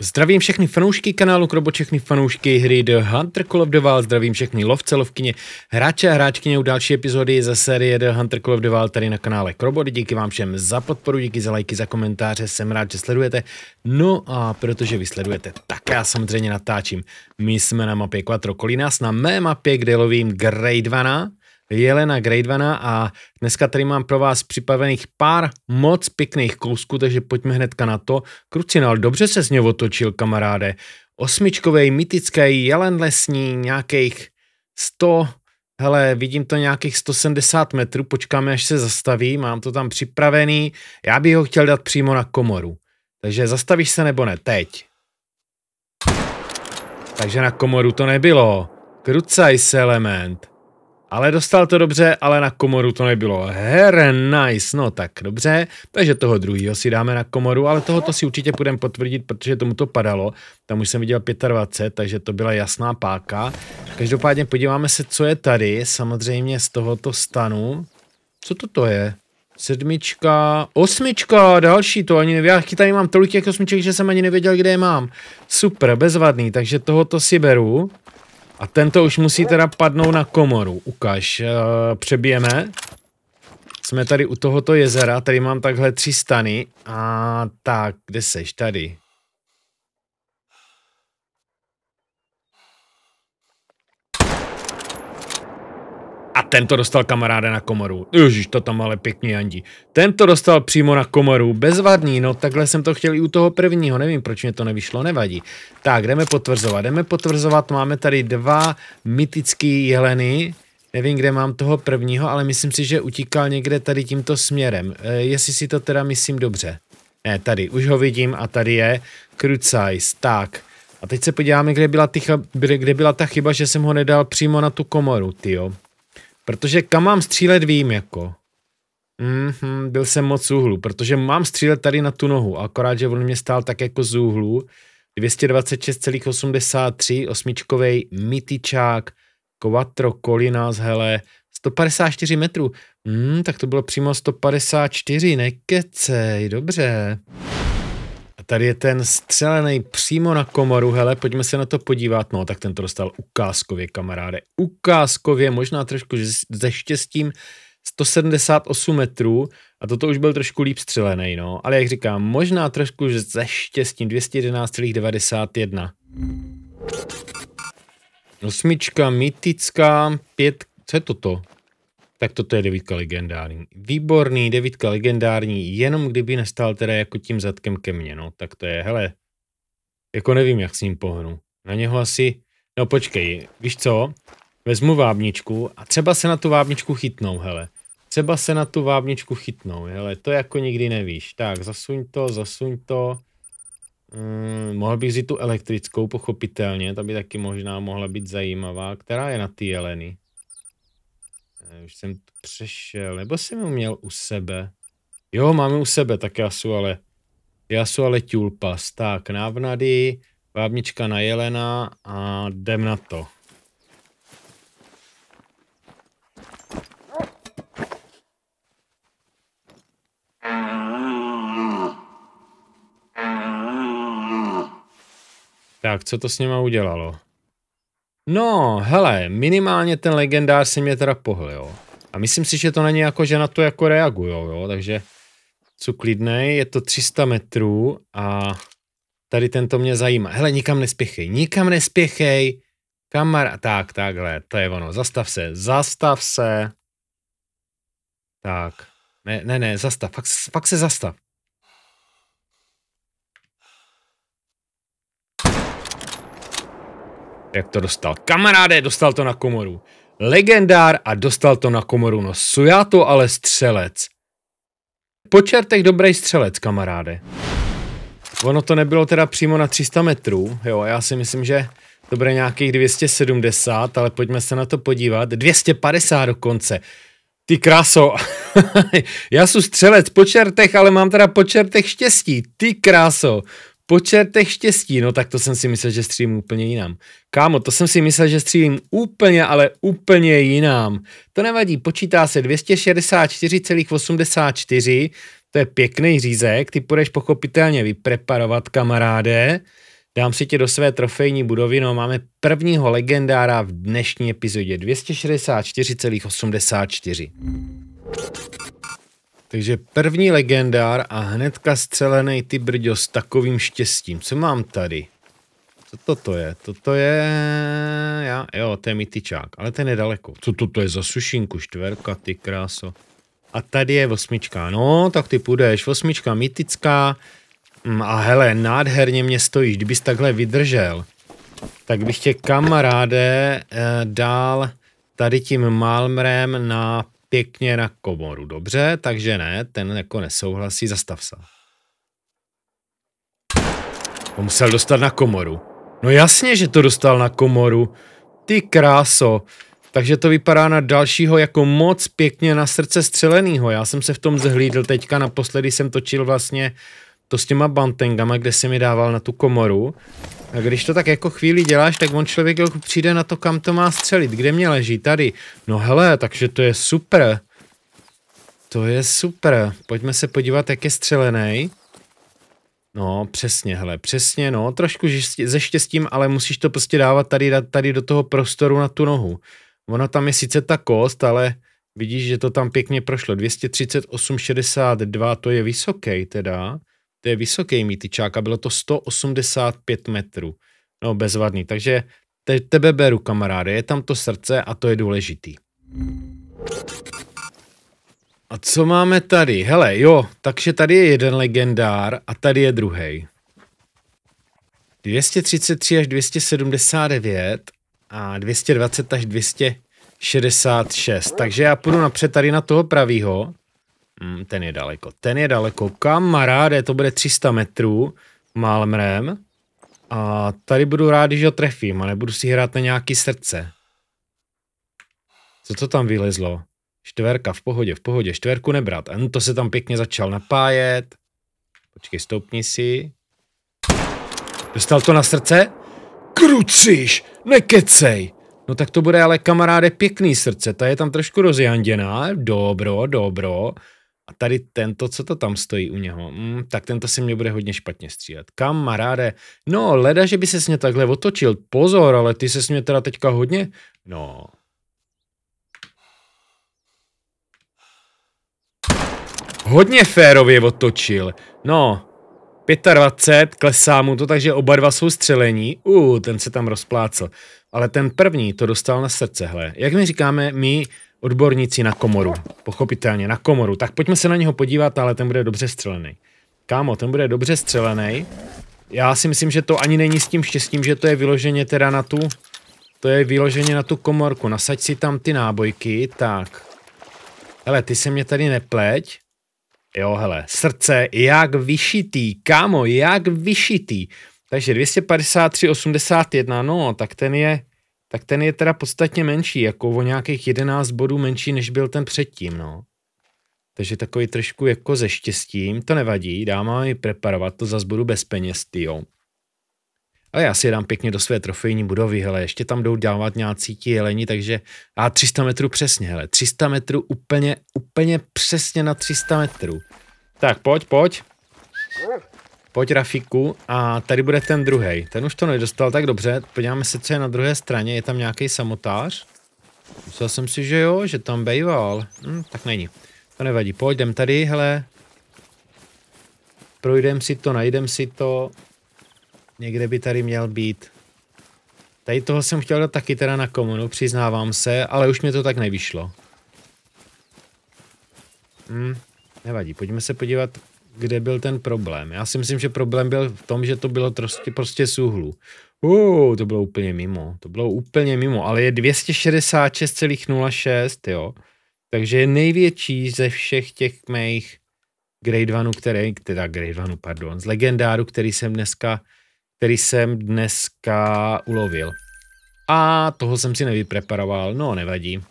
Zdravím všechny fanoušky kanálu Krobo, všechny fanoušky hry The Hunter Call of the Wild, zdravím všechny lovce, lovkyně, hráče a hráčkyně u další epizody ze série The Hunter Call of the Wild tady na kanále Krobo. Díky vám všem za podporu, díky za lajky, za komentáře, jsem rád, že sledujete. No a protože vy sledujete, tak já samozřejmě natáčím. My jsme na mapě Quattro Colinas, na mé mapě, kde lovím Grey 12 Jelena Grejdvana a dneska tady mám pro vás připravených pár moc pěkných kousků, takže pojďme hnedka na to. Krucinál, dobře se z něho otočil, kamaráde. Osmičkovej, mytický, jelen lesní, nějakých 100, hele, vidím to nějakých 170 metrů, počkáme, až se zastaví, mám to tam připravený. Já bych ho chtěl dát přímo na komoru. Takže zastavíš se nebo ne? Teď. Takže na komoru to nebylo. Krucaj se element. Ale dostal to dobře, ale na komoru to nebylo. Her, nice, no tak dobře. Takže toho druhého si dáme na komoru, ale tohoto si určitě budeme potvrdit, protože tomu to padalo. Tam už jsem viděl 25, takže to byla jasná páka. Každopádně podíváme se, co je tady, samozřejmě z tohoto stanu. Co toto je? Sedmička, osmička, další to ani nevím. Já tady mám tolik těch osmiček, že jsem ani nevěděl, kde je mám. Super, bezvadný, takže tohoto si beru. A tento už musí teda padnout na komoru. Ukaž, eh, přebijeme. Jsme tady u tohoto jezera, tady mám takhle tři stany. A tak, kde seš? Tady. tento dostal kamaráda na komoru. Ježíš, to tam ale pěkně jandí. Tento dostal přímo na komoru, bezvadný, no takhle jsem to chtěl i u toho prvního, nevím, proč mě to nevyšlo, nevadí. Tak, jdeme potvrzovat, jdeme potvrzovat, máme tady dva mytický jeleny, Nevím, kde mám toho prvního, ale myslím si, že utíkal někde tady tímto směrem. E, jestli si to teda myslím dobře. Ne, tady, už ho vidím a tady je Krucajs, tak. A teď se podíváme, kde byla, ty, kde byla ta chyba, že jsem ho nedal přímo na tu komoru, tyjo. Protože kam mám střílet, vím jako. Mm-hmm, byl jsem moc z úhlu, protože mám střílet tady na tu nohu, akorát, že on mě stál tak jako z úhlu. 226,83, osmičkovej Mitičák, Quattro z hele, 154 metrů. Mm, tak to bylo přímo 154, nekecej, dobře. Tady je ten střelený přímo na komoru, hele, pojďme se na to podívat. No, tak ten to dostal ukázkově, kamaráde. Ukázkově, možná trošku ze štěstím, 178 metrů a toto už byl trošku líp střelený, no. Ale jak říkám, možná trošku ze štěstím, 211,91. Osmička, mytická, pět, co je toto? tak toto je devítka legendární. Výborný, devítka legendární, jenom kdyby nestal teda jako tím zadkem ke mně, no, tak to je, hele, jako nevím, jak s ním pohnu. Na něho asi, no počkej, víš co, vezmu vábničku a třeba se na tu vábničku chytnou, hele. Třeba se na tu vábničku chytnou, hele, to jako nikdy nevíš. Tak, zasuň to, zasuň to. Mm, mohl bych vzít tu elektrickou, pochopitelně, ta by taky možná mohla být zajímavá. Která je na ty jeleny? Ne, eh, už jsem přešel, nebo jsem ho měl u sebe. Jo, máme u sebe, tak já jsou ale, já jsou ale tulpas. Tak, návnady, vábnička na jelena a jdem na to. Tak, co to s něma udělalo? No, hele, minimálně ten legendář se mě teda pohl, jo. A myslím si, že to není jako, že na to jako reagujou, jo, takže co klidnej, je to 300 metrů a tady tento mě zajímá. Hele, nikam nespěchej, nikam nespěchej, kamar, tak, takhle, to je ono, zastav se, zastav se, tak, ne, ne, ne, zastav, fakt, fakt se zastav, Jak to dostal? Kamaráde, dostal to na komoru. Legendár a dostal to na komoru. No sujá to ale střelec. Po čertech dobrý střelec, kamaráde. Ono to nebylo teda přímo na 300 metrů, jo, já si myslím, že to bude nějakých 270, ale pojďme se na to podívat. 250 dokonce. Ty kráso, já jsem střelec po čertech, ale mám teda po čertech štěstí. Ty kráso, po čertech štěstí, no tak to jsem si myslel, že střím úplně jinam. Kámo, to jsem si myslel, že střím úplně, ale úplně jinam. To nevadí, počítá se 264,84, to je pěkný řízek, ty půjdeš pochopitelně vypreparovat, kamaráde. Dám si tě do své trofejní budovy, no máme prvního legendára v dnešní epizodě 264,84. Takže první legendár a hnedka střelený ty brďo s takovým štěstím. Co mám tady? Co toto je? Toto je... Já, jo, to je mitičák, ale ten je daleko. Co toto je za sušinku? Štverka, ty kráso. A tady je osmička. No, tak ty půjdeš. Osmička mytická. Mm, a hele, nádherně mě stojíš. Kdybys takhle vydržel, tak bych tě kamaráde eh, dal tady tím Malmrem na pěkně na komoru. Dobře, takže ne, ten jako nesouhlasí, zastav se. On musel dostat na komoru. No jasně, že to dostal na komoru. Ty kráso. Takže to vypadá na dalšího jako moc pěkně na srdce střelenýho. Já jsem se v tom zhlídl teďka, naposledy jsem točil vlastně to s těma bantengama, kde si mi dával na tu komoru. A když to tak jako chvíli děláš, tak on člověk jako přijde na to, kam to má střelit, kde mě leží, tady. No hele, takže to je super. To je super. Pojďme se podívat, jak je střelený. No, přesně, hele, přesně, no, trošku ze štěstím, ale musíš to prostě dávat tady, tady do toho prostoru na tu nohu. Ona tam je sice ta kost, ale vidíš, že to tam pěkně prošlo. 238,62, to je vysoký teda to je vysoký mítičák a bylo to 185 metrů. No, bezvadný. Takže te, tebe beru, kamaráde. Je tam to srdce a to je důležitý. A co máme tady? Hele, jo, takže tady je jeden legendár a tady je druhý. 233 až 279 a 220 až 266. Takže já půjdu napřed tady na toho pravýho. Mm, ten je daleko, ten je daleko. Kamaráde, to bude 300 metrů rem. A tady budu rád, když ho trefím a nebudu si hrát na nějaký srdce. Co to tam vylezlo? Štverka, v pohodě, v pohodě, štverku nebrat. An hm, to se tam pěkně začal napájet. Počkej, stoupni si. Dostal to na srdce? Krucíš, nekecej. No tak to bude ale kamaráde pěkný srdce, ta je tam trošku rozjanděná. Dobro, dobro a tady tento, co to tam stojí u něho, mm, tak tento se mě bude hodně špatně střílet. Kam, maráde? No, leda, že by se s mě takhle otočil. Pozor, ale ty se s mě teda teďka hodně... No, hodně férově otočil. No, 25, klesá mu to, takže oba dva jsou střelení. U, uh, ten se tam rozplácel. Ale ten první to dostal na srdce, hle. Jak my říkáme, my odborníci na komoru. Pochopitelně, na komoru. Tak pojďme se na něho podívat, ale ten bude dobře střelený. Kámo, ten bude dobře střelený. Já si myslím, že to ani není s tím štěstím, že to je vyloženě teda na tu... To je vyloženě na tu komorku. Nasaď si tam ty nábojky, tak. Hele, ty se mě tady nepleť. Jo, hele, srdce, jak vyšitý, kámo, jak vyšitý. Takže 253,81, no, tak ten je, tak ten je teda podstatně menší, jako o nějakých 11 bodů menší, než byl ten předtím, no. Takže takový trošku jako ze štěstím, to nevadí, dáme i preparovat, to zase budu bez peněz, jo. Ale já si je dám pěkně do své trofejní budovy, hele, ještě tam jdou dávat nějací ti jeleni, takže a 300 metrů přesně, hele, 300 metrů úplně, úplně přesně na 300 metrů. Tak pojď, pojď. Pojď Rafiku a tady bude ten druhý. Ten už to nedostal tak dobře. Podíváme se, co je na druhé straně. Je tam nějaký samotář? Myslel jsem si, že jo, že tam bejval. Hm, tak není. To nevadí. Pojďem tady, hele. Projdem si to, najdem si to. Někde by tady měl být. Tady toho jsem chtěl dát taky teda na komunu, přiznávám se, ale už mě to tak nevyšlo. Hm, nevadí. Pojďme se podívat kde byl ten problém. Já si myslím, že problém byl v tom, že to bylo prostě, prostě souhlu. Uh, to bylo úplně mimo, to bylo úplně mimo, ale je 266,06, jo. Takže je největší ze všech těch mých Grade 1, který, teda Grade 1, pardon, z legendáru, který jsem dneska, který jsem dneska ulovil. A toho jsem si nevypreparoval, no nevadí.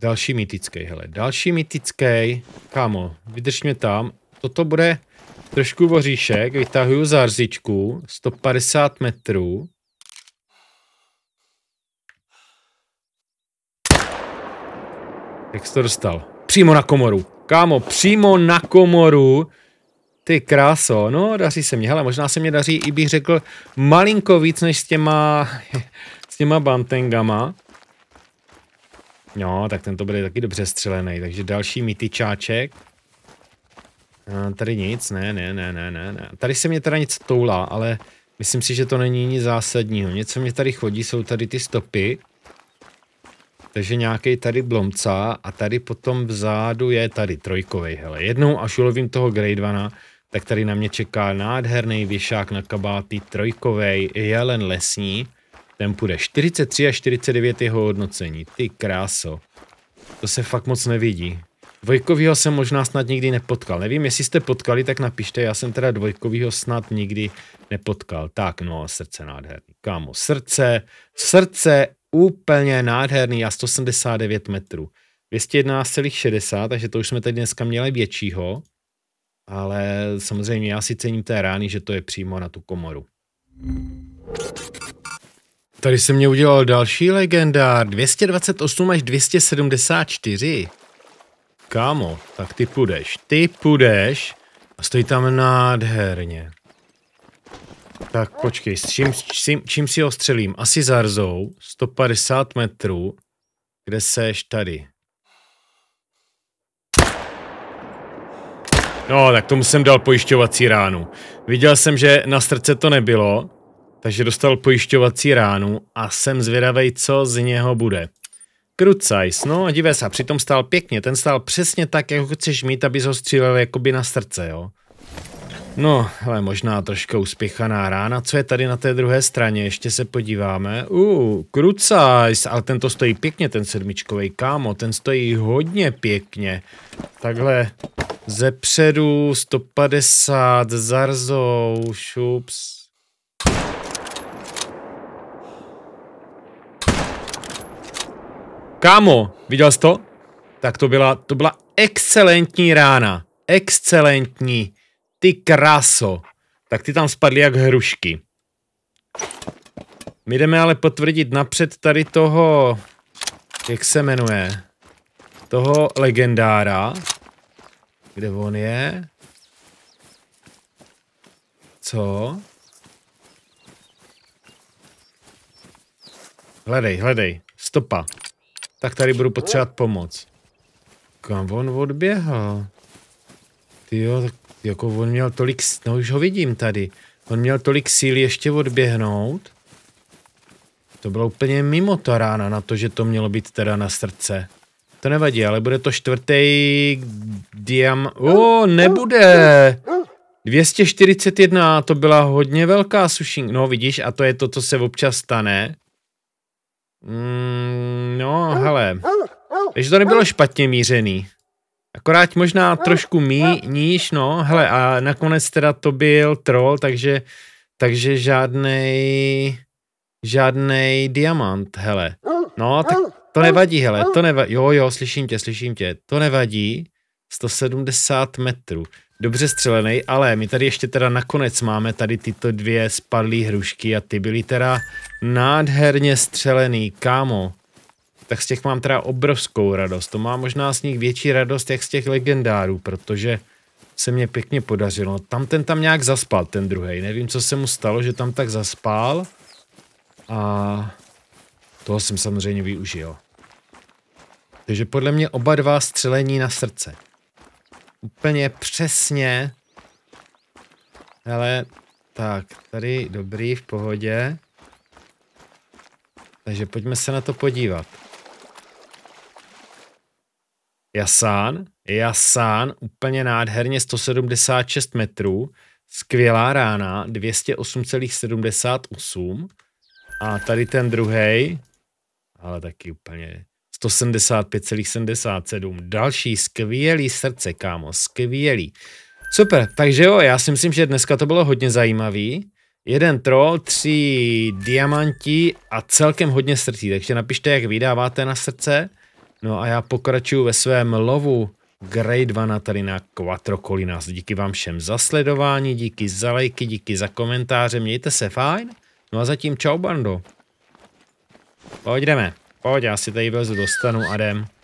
Další mýtický, hele. Další mýtický. Kámo, vydrž mě tam. Toto bude trošku voříšek. Vytahuju zářičku. 150 metrů. Jak jsi to dostal? Přímo na komoru. Kámo, přímo na komoru. Ty kráso, no daří se mě. Hele, možná se mě daří i bych řekl malinko víc než s těma, s těma bantengama. No, tak ten to bude taky dobře střelený, takže další mityčáček. tady nic, ne, ne, ne, ne, ne, ne. Tady se mě teda nic toulá, ale myslím si, že to není nic zásadního. Něco mě tady chodí, jsou tady ty stopy. Takže nějaký tady blomca a tady potom vzadu je tady trojkovej, hele. Jednou až ulovím toho grade tak tady na mě čeká nádherný věšák na kabáty trojkovej jelen lesní. Ten půjde 43 a 49 jeho hodnocení. Ty kráso. To se fakt moc nevidí. Dvojkovýho jsem možná snad nikdy nepotkal. Nevím, jestli jste potkali, tak napište. Já jsem teda dvojkovýho snad nikdy nepotkal. Tak, no, srdce nádherný. Kámo, srdce, srdce úplně nádherný a 179 metrů. 211,60, takže to už jsme tady dneska měli většího. Ale samozřejmě já si cením té rány, že to je přímo na tu komoru tady se mě udělal další legendár. 228 až 274. Kámo, tak ty půjdeš, ty půjdeš. A stojí tam nádherně. Tak počkej, s čím, čím, čím si ho střelím? Asi zarzou, 150 metrů. Kde seš tady? No, tak tomu jsem dal pojišťovací ránu. Viděl jsem, že na srdce to nebylo, takže dostal pojišťovací ránu a jsem zvědavej, co z něho bude. Krucajs, no a divé se, přitom stál pěkně, ten stál přesně tak, jako chceš mít, aby ho střílel jakoby na srdce, jo. No, ale možná trošku uspěchaná rána, co je tady na té druhé straně, ještě se podíváme. Uh, Krucajs, ale tento stojí pěkně, ten sedmičkový kámo, ten stojí hodně pěkně. Takhle ze předu 150 zarzou, šups, Kámo, viděl jsi to? Tak to byla, to byla excelentní rána. Excelentní. Ty kráso. Tak ty tam spadly jak hrušky. My jdeme ale potvrdit napřed tady toho, jak se jmenuje, toho legendára. Kde on je? Co? Hledej, hledej. Stopa tak tady budu potřebovat pomoc. Kam on odběhl? Ty jo, tak jako on měl tolik, no už ho vidím tady. On měl tolik síly, ještě odběhnout. To bylo úplně mimo ta rána na to, že to mělo být teda na srdce. To nevadí, ale bude to čtvrtý diam... O, nebude! 241, to byla hodně velká sušinka. No vidíš, a to je to, co se občas stane. Mm, no, hele. Takže to nebylo špatně mířený. Akorát možná trošku mí, níž, no, hele, a nakonec teda to byl troll, takže, takže žádnej, žádnej diamant, hele. No, tak to nevadí, hele, to nevadí, jo, jo, slyším tě, slyším tě, to nevadí, 170 metrů. Dobře střelený, ale my tady ještě teda nakonec máme tady tyto dvě spadlé hrušky a ty byly teda nádherně střelený, kámo. Tak z těch mám teda obrovskou radost. To má možná z nich větší radost, jak z těch legendárů, protože se mě pěkně podařilo. Tam ten tam nějak zaspal, ten druhý. Nevím, co se mu stalo, že tam tak zaspal. A toho jsem samozřejmě využil. Takže podle mě oba dva střelení na srdce úplně přesně. Ale tak, tady dobrý, v pohodě. Takže pojďme se na to podívat. Jasán, Jasán, úplně nádherně 176 metrů, skvělá rána, 208,78 a tady ten druhý, ale taky úplně 175,77. Další skvělý srdce, kámo, skvělý. Super, takže jo, já si myslím, že dneska to bylo hodně zajímavý. Jeden troll, tři diamanti a celkem hodně srdcí, takže napište, jak vydáváte na srdce. No a já pokračuju ve svém lovu Grade 2 na tady na Quattrocolinas. Díky vám všem za sledování, díky za lajky, díky za komentáře, mějte se fajn. No a zatím čau bando. Pojďme. Pojď, já si tady vlezu, dostanu a jdem.